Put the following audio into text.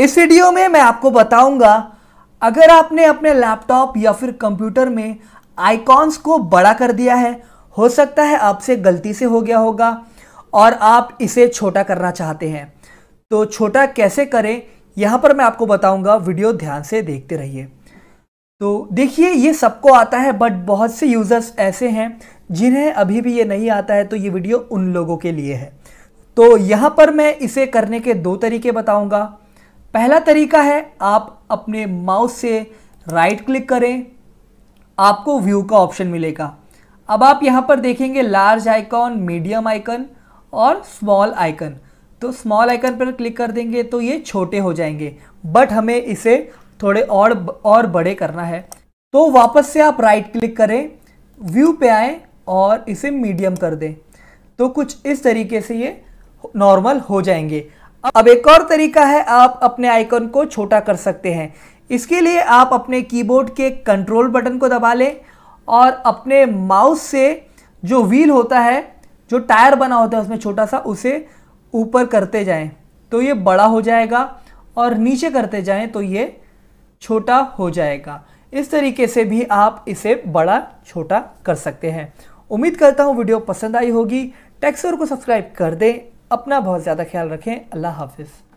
इस वीडियो में मैं आपको बताऊंगा अगर आपने अपने लैपटॉप या फिर कंप्यूटर में आइकॉन्स को बड़ा कर दिया है हो सकता है आपसे गलती से हो गया होगा और आप इसे छोटा करना चाहते हैं तो छोटा कैसे करें यहाँ पर मैं आपको बताऊंगा वीडियो ध्यान से देखते रहिए तो देखिए ये सबको आता है बट बहुत से यूज़र्स ऐसे हैं जिन्हें अभी भी ये नहीं आता है तो ये वीडियो उन लोगों के लिए है तो यहाँ पर मैं इसे करने के दो तरीके बताऊँगा पहला तरीका है आप अपने माउस से राइट क्लिक करें आपको व्यू का ऑप्शन मिलेगा अब आप यहाँ पर देखेंगे लार्ज आइकॉन मीडियम आइकन और स्मॉल आइकन तो स्मॉल आइकन पर क्लिक कर देंगे तो ये छोटे हो जाएंगे बट हमें इसे थोड़े और और बड़े करना है तो वापस से आप राइट क्लिक करें व्यू पे आए और इसे मीडियम कर दें तो कुछ इस तरीके से ये नॉर्मल हो जाएंगे अब एक और तरीका है आप अपने आइकन को छोटा कर सकते हैं इसके लिए आप अपने कीबोर्ड के कंट्रोल बटन को दबा लें और अपने माउस से जो व्हील होता है जो टायर बना होता है उसमें छोटा सा उसे ऊपर करते जाएं तो ये बड़ा हो जाएगा और नीचे करते जाएं तो ये छोटा हो जाएगा इस तरीके से भी आप इसे बड़ा छोटा कर सकते हैं उम्मीद करता हूँ वीडियो पसंद आई होगी टैक्सर को सब्सक्राइब कर दें अपना बहुत ज़्यादा ख्याल रखें अल्लाह हाफिज़